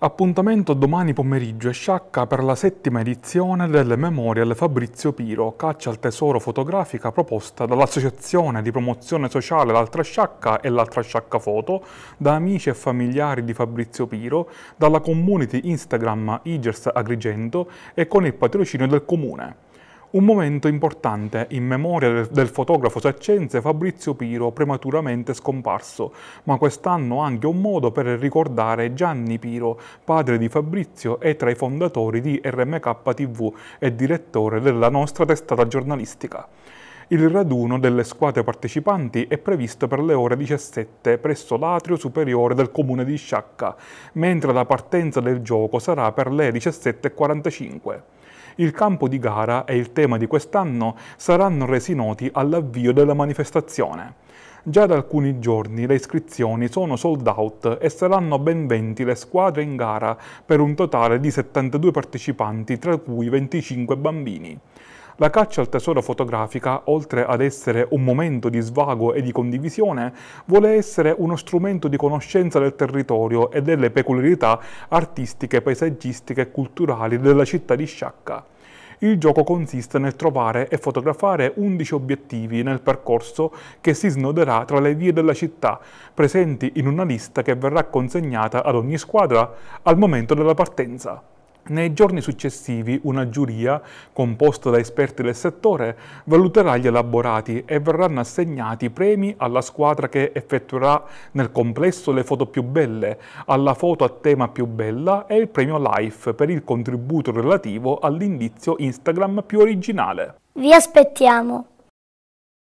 Appuntamento domani pomeriggio e sciacca per la settima edizione del Memorial Fabrizio Piro, caccia al tesoro fotografica proposta dall'Associazione di Promozione Sociale L'Altra Sciacca e L'Altra Sciacca Foto, da amici e familiari di Fabrizio Piro, dalla community Instagram Igers Agrigento e con il patrocinio del Comune un momento importante in memoria del, del fotografo saccense Fabrizio Piro prematuramente scomparso, ma quest'anno anche un modo per ricordare Gianni Piro, padre di Fabrizio e tra i fondatori di RMK TV e direttore della nostra testata giornalistica. Il raduno delle squadre partecipanti è previsto per le ore 17 presso l'atrio superiore del comune di Sciacca, mentre la partenza del gioco sarà per le 17.45. Il campo di gara e il tema di quest'anno saranno resi noti all'avvio della manifestazione. Già da alcuni giorni le iscrizioni sono sold out e saranno ben 20 le squadre in gara per un totale di 72 partecipanti, tra cui 25 bambini. La caccia al tesoro fotografica, oltre ad essere un momento di svago e di condivisione, vuole essere uno strumento di conoscenza del territorio e delle peculiarità artistiche, paesaggistiche e culturali della città di Sciacca. Il gioco consiste nel trovare e fotografare 11 obiettivi nel percorso che si snoderà tra le vie della città, presenti in una lista che verrà consegnata ad ogni squadra al momento della partenza. Nei giorni successivi una giuria, composta da esperti del settore, valuterà gli elaborati e verranno assegnati premi alla squadra che effettuerà nel complesso le foto più belle, alla foto a tema più bella e il premio Life per il contributo relativo all'indizio Instagram più originale. Vi aspettiamo!